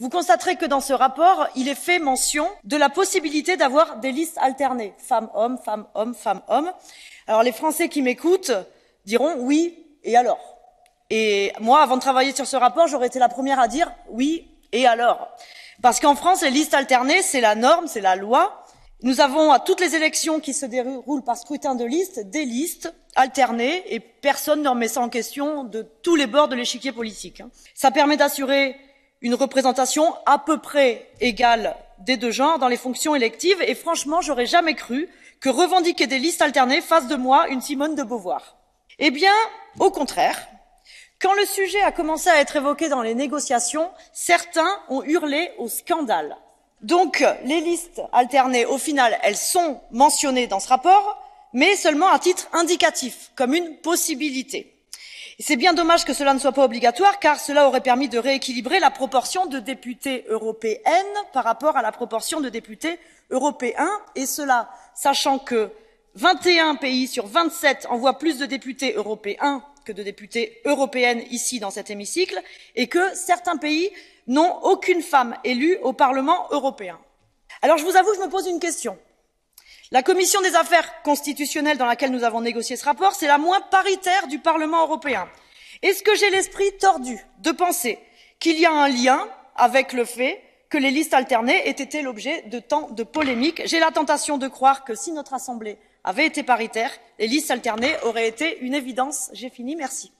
Vous constaterez que dans ce rapport, il est fait mention de la possibilité d'avoir des listes alternées, femmes-hommes, femmes-hommes, femmes-hommes. Alors les Français qui m'écoutent diront oui, et alors Et moi, avant de travailler sur ce rapport, j'aurais été la première à dire oui, et alors Parce qu'en France, les listes alternées, c'est la norme, c'est la loi. Nous avons à toutes les élections qui se déroulent par scrutin de liste des listes alternées et personne ne remet ça en question de tous les bords de l'échiquier politique. Hein. Ça permet d'assurer une représentation à peu près égale des deux genres dans les fonctions électives et franchement, j'aurais jamais cru que revendiquer des listes alternées fasse de moi une Simone de Beauvoir. Eh bien, au contraire, quand le sujet a commencé à être évoqué dans les négociations, certains ont hurlé au scandale. Donc, les listes alternées, au final, elles sont mentionnées dans ce rapport, mais seulement à titre indicatif, comme une possibilité c'est bien dommage que cela ne soit pas obligatoire, car cela aurait permis de rééquilibrer la proportion de députés européennes par rapport à la proportion de députés européens, et cela sachant que vingt et un pays sur vingt sept envoient plus de députés européens que de députés européennes ici dans cet hémicycle, et que certains pays n'ont aucune femme élue au Parlement européen. Alors je vous avoue, je me pose une question. La commission des affaires constitutionnelles dans laquelle nous avons négocié ce rapport, c'est la moins paritaire du Parlement européen. Est-ce que j'ai l'esprit tordu de penser qu'il y a un lien avec le fait que les listes alternées aient été l'objet de tant de polémiques J'ai la tentation de croire que si notre Assemblée avait été paritaire, les listes alternées auraient été une évidence. J'ai fini, merci.